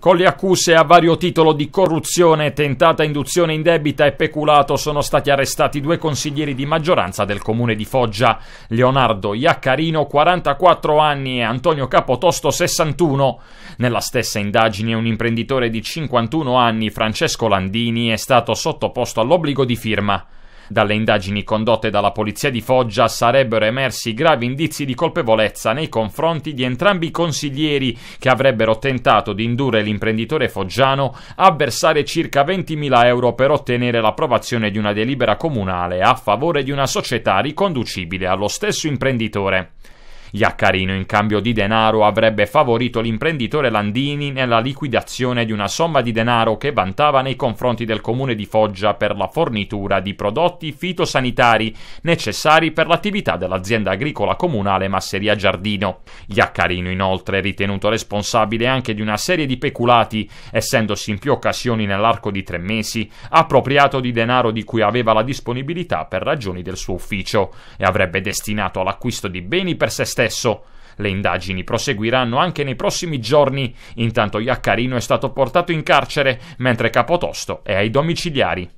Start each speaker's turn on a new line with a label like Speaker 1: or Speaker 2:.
Speaker 1: Con le accuse a vario titolo di corruzione, tentata induzione in debita e peculato sono stati arrestati due consiglieri di maggioranza del comune di Foggia, Leonardo Iaccarino, 44 anni, e Antonio Capotosto, 61. Nella stessa indagine un imprenditore di 51 anni, Francesco Landini, è stato sottoposto all'obbligo di firma. Dalle indagini condotte dalla polizia di Foggia sarebbero emersi gravi indizi di colpevolezza nei confronti di entrambi i consiglieri che avrebbero tentato di indurre l'imprenditore foggiano a versare circa 20.000 euro per ottenere l'approvazione di una delibera comunale a favore di una società riconducibile allo stesso imprenditore. Iaccarino in cambio di denaro avrebbe favorito l'imprenditore Landini nella liquidazione di una somma di denaro che vantava nei confronti del comune di Foggia per la fornitura di prodotti fitosanitari necessari per l'attività dell'azienda agricola comunale Masseria Giardino. Iaccarino inoltre è ritenuto responsabile anche di una serie di peculati, essendosi in più occasioni nell'arco di tre mesi appropriato di denaro di cui aveva la disponibilità per ragioni del suo ufficio e avrebbe destinato all'acquisto di beni per se stesso stesso. Le indagini proseguiranno anche nei prossimi giorni. Intanto Iaccarino è stato portato in carcere, mentre Capotosto è ai domiciliari.